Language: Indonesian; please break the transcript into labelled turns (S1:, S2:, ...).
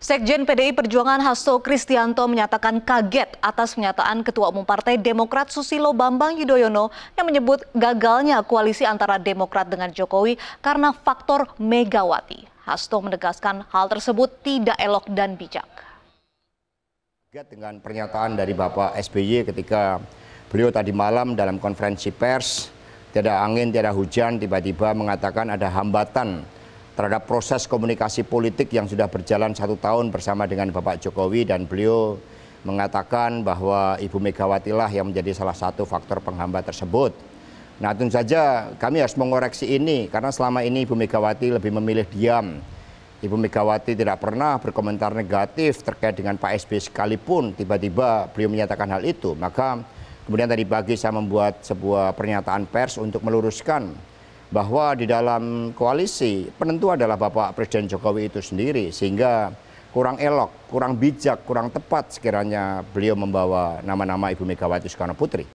S1: Sekjen PDI Perjuangan Hasto Kristianto menyatakan kaget atas pernyataan Ketua Umum Partai Demokrat Susilo Bambang Yudhoyono yang menyebut gagalnya koalisi antara Demokrat dengan Jokowi karena faktor Megawati. Hasto menegaskan hal tersebut tidak elok dan bijak.
S2: Dengan pernyataan dari Bapak SBY ketika beliau tadi malam dalam konferensi pers, tidak angin, tidak hujan, tiba-tiba mengatakan ada hambatan terhadap proses komunikasi politik yang sudah berjalan satu tahun bersama dengan Bapak Jokowi dan beliau mengatakan bahwa Ibu Megawati lah yang menjadi salah satu faktor penghambat tersebut. Nah tentu saja kami harus mengoreksi ini karena selama ini Ibu Megawati lebih memilih diam. Ibu Megawati tidak pernah berkomentar negatif terkait dengan Pak SBY sekalipun tiba-tiba beliau menyatakan hal itu. Maka kemudian tadi pagi saya membuat sebuah pernyataan pers untuk meluruskan bahwa di dalam koalisi penentu adalah Bapak Presiden Jokowi itu sendiri sehingga kurang elok, kurang bijak, kurang tepat sekiranya beliau membawa nama-nama Ibu Megawati Soekarno Putri.